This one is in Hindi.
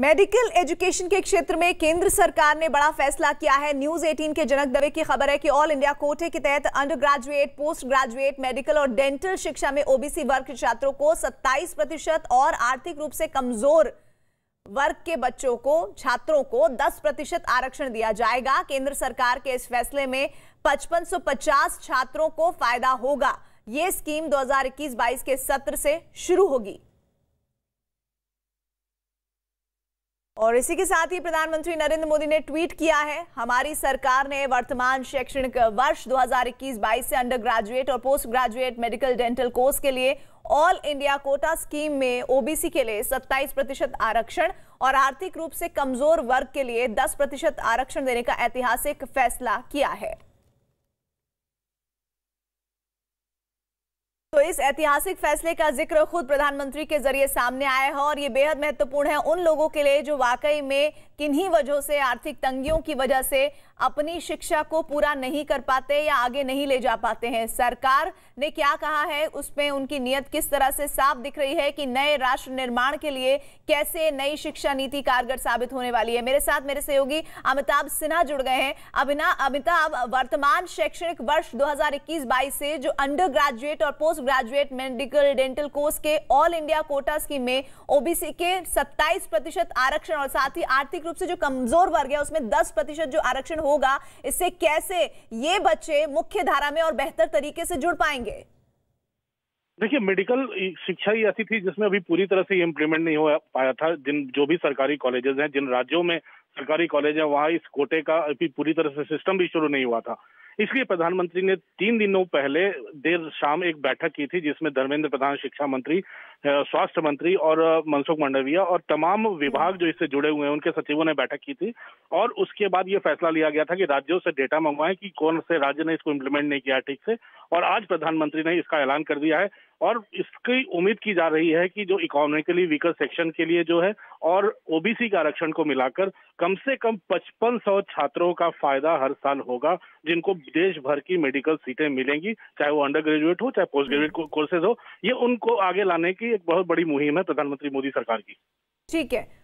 मेडिकल एजुकेशन के क्षेत्र में केंद्र सरकार ने बड़ा फैसला किया है न्यूज 18 के जनक दवे की खबर है कि ऑल इंडिया कोटे के तहत undergraduate postgraduate medical और डेंटल शिक्षा में ओबीसी वर्ग के छात्रों को 27 प्रतिशत और आर्थिक रूप से कमजोर वर्ग के बच्चों को छात्रों को 10 प्रतिशत आरक्षण दिया जाएगा केंद्र सरकार के इस फैसले में पचपन छात्रों को फायदा होगा ये स्कीम दो हजार के सत्र से शुरू होगी और इसी के साथ ही प्रधानमंत्री नरेंद्र मोदी ने ट्वीट किया है हमारी सरकार ने वर्तमान शैक्षणिक वर्ष 2021-22 से अंडर ग्रेजुएट और postgraduate medical dental course के लिए ऑल इंडिया कोटा स्कीम में ओबीसी के लिए 27 प्रतिशत आरक्षण और आर्थिक रूप से कमजोर वर्ग के लिए 10 प्रतिशत आरक्षण देने का ऐतिहासिक फैसला किया है तो इस ऐतिहासिक फैसले का जिक्र खुद प्रधानमंत्री के जरिए सामने आया है और ये बेहद महत्वपूर्ण है उन लोगों के लिए जो वाकई में किन्हीं वजहों से आर्थिक तंगियों की वजह से अपनी शिक्षा को पूरा नहीं कर पाते या आगे नहीं ले जा पाते हैं सरकार ने क्या कहा है उसमें उनकी नियत किस तरह से साफ दिख रही है कि नए राष्ट्र निर्माण के लिए कैसे नई शिक्षा नीति कारगर साबित होने वाली है मेरे साथ मेरे सहयोगी अमिताभ सिन्हा जुड़ गए हैं अभिना अमिताभ वर्तमान शैक्षणिक वर्ष दो हजार से जो अंडर ग्रेजुएट और postgraduate medical dental course के ऑल इंडिया कोटा स्कीम में ओबीसी के सत्ताईस प्रतिशत आरक्षण और साथ ही आर्थिक रूप से जो कमजोर वर्ग है उसमें दस प्रतिशत जो आरक्षण होगा इससे कैसे ये बच्चे मुख्य धारा में और बेहतर तरीके से जुड़ पाएंगे देखिए मेडिकल शिक्षा ही ऐसी थी जिसमें अभी पूरी तरह से इम्प्लीमेंट नहीं हो पाया था जिन जो भी सरकारी कॉलेजेस हैं जिन राज्यों में सरकारी कॉलेज है वहाँ इस कोटे का अभी पूरी तरह से सिस्टम भी शुरू नहीं हुआ था इसलिए प्रधानमंत्री ने तीन दिनों पहले देर शाम एक बैठक की थी जिसमें धर्मेंद्र प्रधान शिक्षा मंत्री स्वास्थ्य मंत्री और मनसुख मंडविया और तमाम विभाग जो इससे जुड़े हुए हैं उनके सचिवों ने बैठक की थी और उसके बाद ये फैसला लिया गया था कि राज्यों से डेटा मंगवाएं कि कौन से राज्य ने इसको इम्प्लीमेंट नहीं किया ठीक से और आज प्रधानमंत्री ने इसका ऐलान कर दिया है और इसकी उम्मीद की जा रही है कि जो इकोनॉमिकली वीकर सेक्शन के लिए जो है और ओबीसी के आरक्षण को मिलाकर कम से कम पचपन सौ छात्रों का फायदा हर साल होगा जिनको देश भर की मेडिकल सीटें मिलेंगी चाहे वो अंडर ग्रेजुएट हो चाहे पोस्ट ग्रेजुएट कोर्सेज हो ये उनको आगे लाने की एक बहुत बड़ी मुहिम है प्रधानमंत्री मोदी सरकार की ठीक है